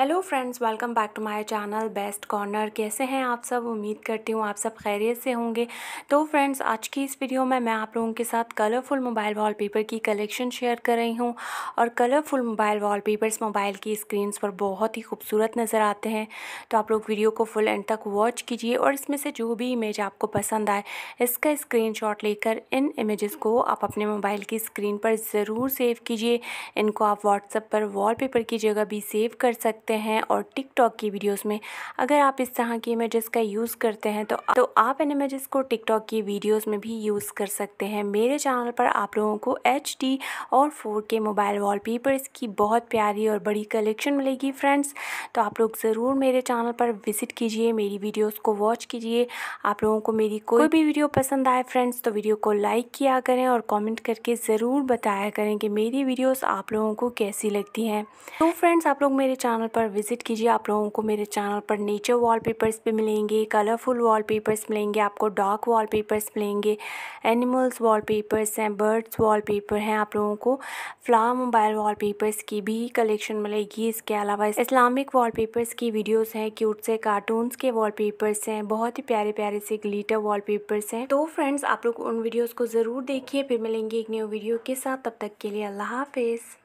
hello friends welcome back to my channel best corner कैसे हैं आप सब उम्मीद करती हूँ आप सब खैरियत से होंगे तो फ्रेंड्स आज की इस वीडियो में मैं आप लोगों के साथ कलरफुल मोबाइल वॉलपेपर की कलेक्शन शेयर कर रही हूँ और कलरफुल मोबाइल वॉलपेपर्स मोबाइल की स्क्रीन्स पर बहुत ही खूबसूरत नज़र आते हैं तो आप लोग वीडियो को फुल एंड तक वॉच कीजिए और इसमें से जो भी इमेज आपको पसंद आए इसका स्क्रीन लेकर इन इमेज़ को आप अपने मोबाइल की स्क्रीन पर ज़रूर सेव कीजिए इनको आप व्हाट्सएप पर वॉल की जगह भी सेव कर सकते सकते हैं और टिकटॉक की वीडियोस में अगर आप इस तरह की इमेजेस का यूज़ करते हैं तो तो आप इन इमेजेस को टिकटॉक की वीडियोस में भी यूज़ कर सकते हैं मेरे चैनल पर आप लोगों को एच और फोर के मोबाइल वॉल की बहुत प्यारी और बड़ी कलेक्शन मिलेगी फ्रेंड्स तो आप लोग ज़रूर मेरे चैनल पर विज़िट कीजिए मेरी वीडियोज़ को वॉच कीजिए आप लोगों को मेरी कोई भी वीडियो पसंद आए फ्रेंड्स तो वीडियो को लाइक किया करें और कमेंट करके ज़रूर बताया करें कि मेरी वीडियोस आप लोगों को कैसी लगती हैं तो फ्रेंड्स आप लोग मेरे चैनल पर पर विजिट कीजिए आप लोगों को मेरे चैनल पर नेचर वॉलपेपर्स भी मिलेंगे कलरफुल वॉलपेपर्स मिलेंगे आपको डॉग वॉलपेपर्स मिलेंगे एनिमल्स वॉलपेपर्स हैं बर्ड्स वॉलपेपर हैं आप लोगों को फ्लावर मोबाइल वॉलपेपर्स की भी कलेक्शन मिलेगी इसके अलावा इस्लामिक वॉलपेपर्स की वीडियोस हैं क्यूट से कार्टून्स के पेपर्स हैं बहुत ही प्यारे प्यारे से ग्लीटर पेपर्स हैं तो फ्रेंड्स आप लोग उन वीडियोज़ को ज़रूर देखिए फिर मिलेंगे एक न्यू वीडियो के साथ तब तक के लिए अल्लाह हाफिज़